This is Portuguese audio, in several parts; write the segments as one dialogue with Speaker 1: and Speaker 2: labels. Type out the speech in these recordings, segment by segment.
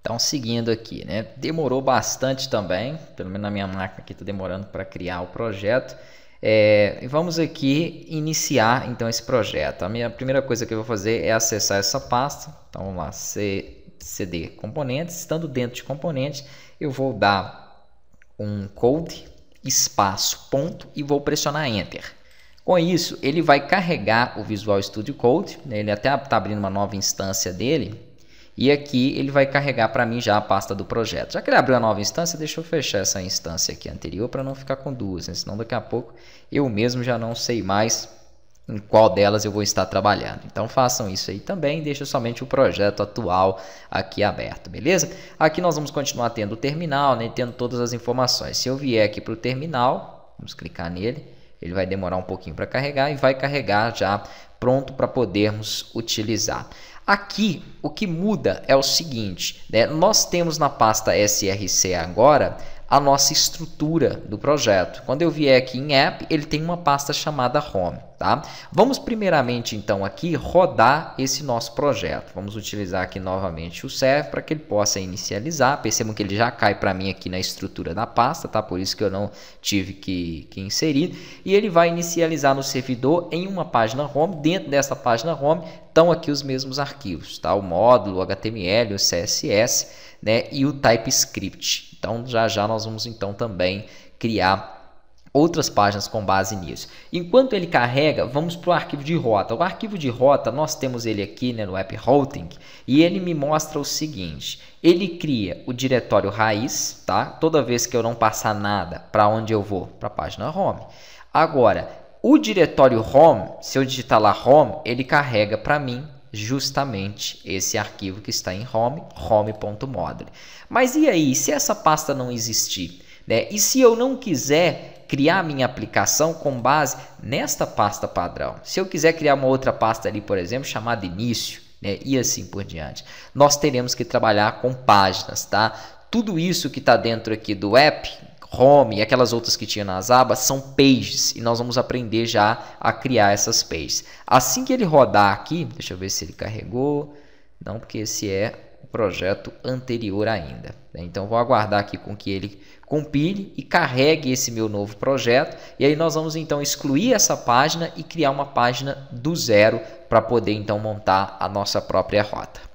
Speaker 1: Então, seguindo aqui, né? Demorou bastante também, pelo menos na minha máquina aqui está demorando para criar o projeto. É, vamos aqui iniciar então esse projeto. A minha primeira coisa que eu vou fazer é acessar essa pasta. Então vamos lá, cd componentes. Estando dentro de componentes, eu vou dar um code, espaço, ponto e vou pressionar enter. Com isso, ele vai carregar o Visual Studio Code. Né? Ele até está abrindo uma nova instância dele e aqui ele vai carregar para mim já a pasta do projeto. Já que ele abriu a nova instância, deixa eu fechar essa instância aqui anterior para não ficar com duas, né? senão daqui a pouco eu mesmo já não sei mais em qual delas eu vou estar trabalhando. Então façam isso aí também, deixa somente o projeto atual aqui aberto, beleza? Aqui nós vamos continuar tendo o terminal, né, tendo todas as informações. Se eu vier aqui para o terminal, vamos clicar nele, ele vai demorar um pouquinho para carregar e vai carregar já pronto para podermos utilizar. Aqui o que muda é o seguinte: né? nós temos na pasta SRC agora a nossa estrutura do projeto. Quando eu vier aqui em app, ele tem uma pasta chamada home, tá? Vamos primeiramente então aqui rodar esse nosso projeto. Vamos utilizar aqui novamente o serve para que ele possa inicializar. Percebam que ele já cai para mim aqui na estrutura da pasta, tá? Por isso que eu não tive que, que inserir. E ele vai inicializar no servidor em uma página home. Dentro dessa página home estão aqui os mesmos arquivos, tá? O módulo, o HTML, o CSS, né? E o TypeScript. Então, já já nós vamos então também criar outras páginas com base nisso. Enquanto ele carrega, vamos para o arquivo de rota. O arquivo de rota, nós temos ele aqui né, no App Routing e ele me mostra o seguinte. Ele cria o diretório raiz, tá? toda vez que eu não passar nada, para onde eu vou? Para a página Home. Agora, o diretório Home, se eu digitar lá Home, ele carrega para mim justamente esse arquivo que está em home, home.model. Mas e aí, se essa pasta não existir? Né? E se eu não quiser criar minha aplicação com base nesta pasta padrão? Se eu quiser criar uma outra pasta ali, por exemplo, chamada início, né? e assim por diante. Nós teremos que trabalhar com páginas, tá? Tudo isso que está dentro aqui do app, Home e aquelas outras que tinha nas abas são pages e nós vamos aprender já a criar essas pages. Assim que ele rodar aqui, deixa eu ver se ele carregou, não, porque esse é o projeto anterior ainda. Né? Então vou aguardar aqui com que ele compile e carregue esse meu novo projeto e aí nós vamos então excluir essa página e criar uma página do zero para poder então montar a nossa própria rota.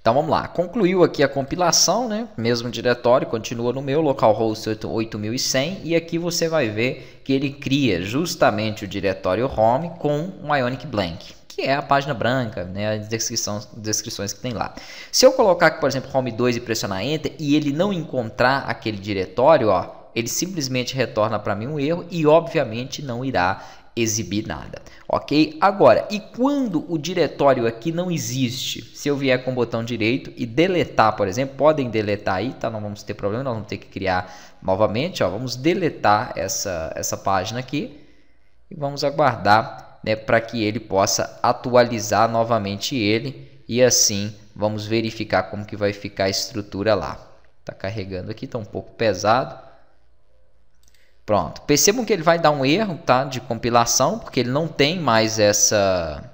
Speaker 1: Então vamos lá, concluiu aqui a compilação, né? mesmo diretório, continua no meu localhost 8100 e aqui você vai ver que ele cria justamente o diretório home com um Ionic Blank, que é a página branca, né? as descrições que tem lá. Se eu colocar aqui, por exemplo, home 2 e pressionar enter e ele não encontrar aquele diretório, ó, ele simplesmente retorna para mim um erro e obviamente não irá exibir nada, ok? Agora, e quando o diretório aqui não existe? Se eu vier com o botão direito e deletar, por exemplo, podem deletar aí, tá? Não vamos ter problema, nós vamos ter que criar novamente, ó, vamos deletar essa, essa página aqui e vamos aguardar, né, para que ele possa atualizar novamente ele e assim vamos verificar como que vai ficar a estrutura lá. Tá carregando aqui, tá um pouco pesado Pronto. Percebam que ele vai dar um erro tá, de compilação, porque ele não tem mais essa,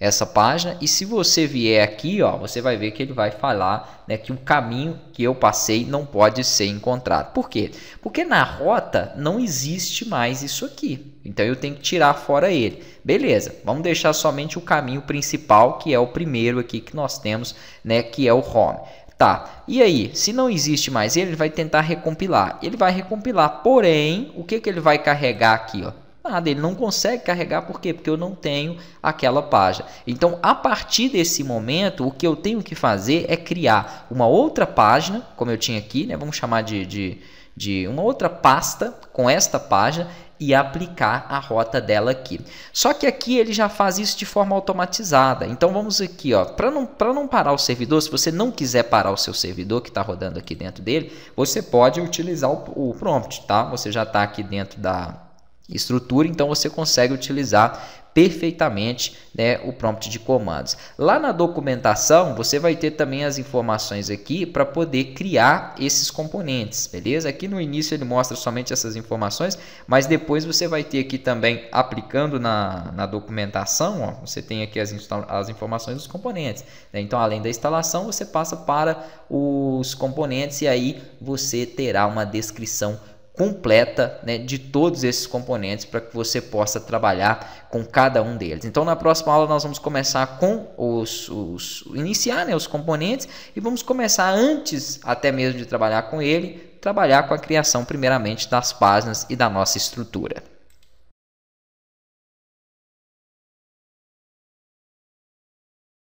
Speaker 1: essa página. E se você vier aqui, ó, você vai ver que ele vai falar né, que o caminho que eu passei não pode ser encontrado. Por quê? Porque na rota não existe mais isso aqui. Então eu tenho que tirar fora ele. Beleza, vamos deixar somente o caminho principal, que é o primeiro aqui que nós temos, né, que é o home. Tá, e aí, se não existe mais ele, ele vai tentar recompilar. Ele vai recompilar, porém, o que, que ele vai carregar aqui, ó? Nada, ele não consegue carregar, por quê? Porque eu não tenho aquela página. Então, a partir desse momento, o que eu tenho que fazer é criar uma outra página, como eu tinha aqui, né? Vamos chamar de, de, de uma outra pasta com esta página e aplicar a rota dela aqui. Só que aqui ele já faz isso de forma automatizada. Então vamos aqui, ó, para não para não parar o servidor, se você não quiser parar o seu servidor que está rodando aqui dentro dele, você pode utilizar o, o prompt, tá? Você já está aqui dentro da estrutura, então você consegue utilizar perfeitamente né, o prompt de comandos. Lá na documentação, você vai ter também as informações aqui para poder criar esses componentes, beleza? Aqui no início ele mostra somente essas informações, mas depois você vai ter aqui também, aplicando na, na documentação, ó, você tem aqui as, as informações dos componentes. Né? Então, além da instalação, você passa para os componentes e aí você terá uma descrição completa né, de todos esses componentes para que você possa trabalhar com cada um deles. Então, na próxima aula, nós vamos começar com os, os iniciar né, os componentes e vamos começar antes até mesmo de trabalhar com ele, trabalhar com a criação primeiramente das páginas e da nossa estrutura.